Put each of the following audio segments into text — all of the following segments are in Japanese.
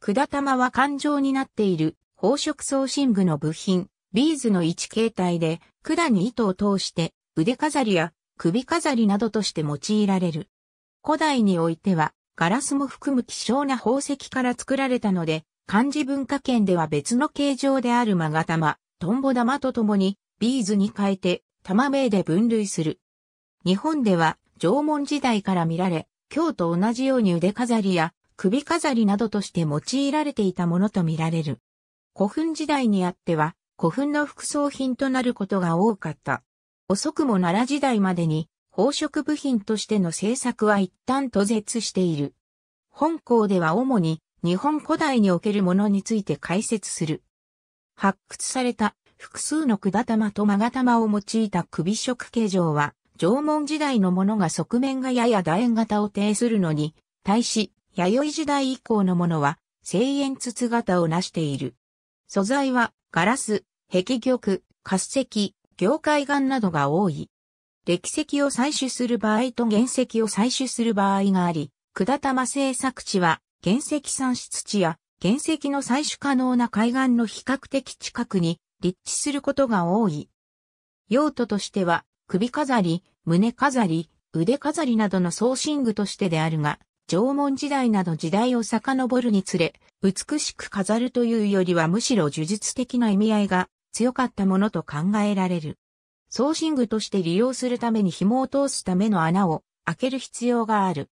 管玉は環状になっている宝飾装身具の部品、ビーズの一形態で、管に糸を通して腕飾りや首飾りなどとして用いられる。古代においては、ガラスも含む希少な宝石から作られたので、漢字文化圏では別の形状であるマガ玉、トンボ玉とともに、ビーズに変えて、玉名で分類する。日本では、縄文時代から見られ、京都と同じように腕飾りや首飾りなどとして用いられていたものとみられる。古墳時代にあっては、古墳の副葬品となることが多かった。遅くも奈良時代までに、宝飾部品としての製作は一旦途絶している。本校では主に日本古代におけるものについて解説する。発掘された複数の管玉と勾玉を用いた首飾形状は、縄文時代のものが側面がやや楕円型を呈するのに、対し、弥生時代以降のものは、千円筒型を成している。素材は、ガラス、壁玉、滑石、業界岩などが多い。歴石を採取する場合と原石を採取する場合があり、管玉製作地は、原石産出地や、原石の採取可能な海岸の比較的近くに立地することが多い。用途としては、首飾り、胸飾り、腕飾りなどの装身具としてであるが、縄文時代など時代を遡るにつれ、美しく飾るというよりはむしろ呪術的な意味合いが強かったものと考えられる。送信具として利用するために紐を通すための穴を開ける必要がある。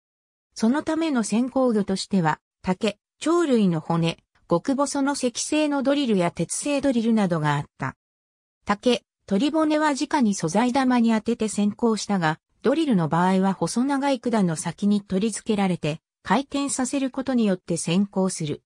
そのための先行具としては、竹、鳥類の骨、極細の石製のドリルや鉄製ドリルなどがあった。竹、鳥骨は直に素材玉に当てて先行したが、ドリルの場合は細長い管の先に取り付けられて、回転させることによって先行する。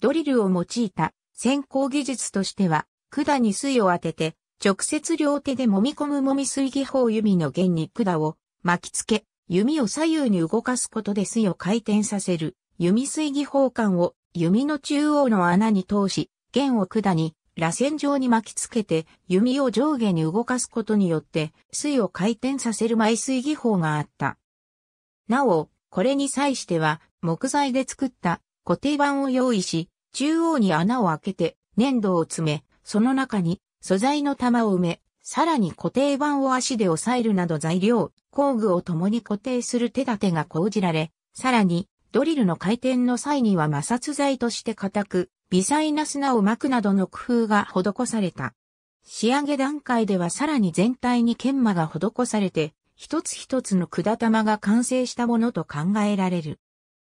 ドリルを用いた先行技術としては、管に水を当てて、直接両手で揉み込む揉み水技法指の弦に管を巻き付け、弓を左右に動かすことで水を回転させる、弓水技法管を弓の中央の穴に通し、弦を管に螺旋状に巻きつけて弓を上下に動かすことによって水を回転させる埋水技法があった。なお、これに際しては木材で作った固定板を用意し、中央に穴を開けて粘土を詰め、その中に素材の玉を埋め、さらに固定板を足で押さえるなど材料、工具を共に固定する手立てが講じられ、さらにドリルの回転の際には摩擦材として固く、微細な砂を巻くなどの工夫が施された。仕上げ段階ではさらに全体に研磨が施されて、一つ一つの管玉が完成したものと考えられる。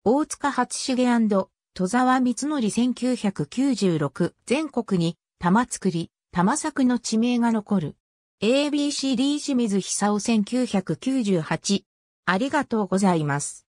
大塚初重戸沢光則1996全国に玉作り、玉作の地名が残る。ABCD 清水久夫1998ありがとうございます。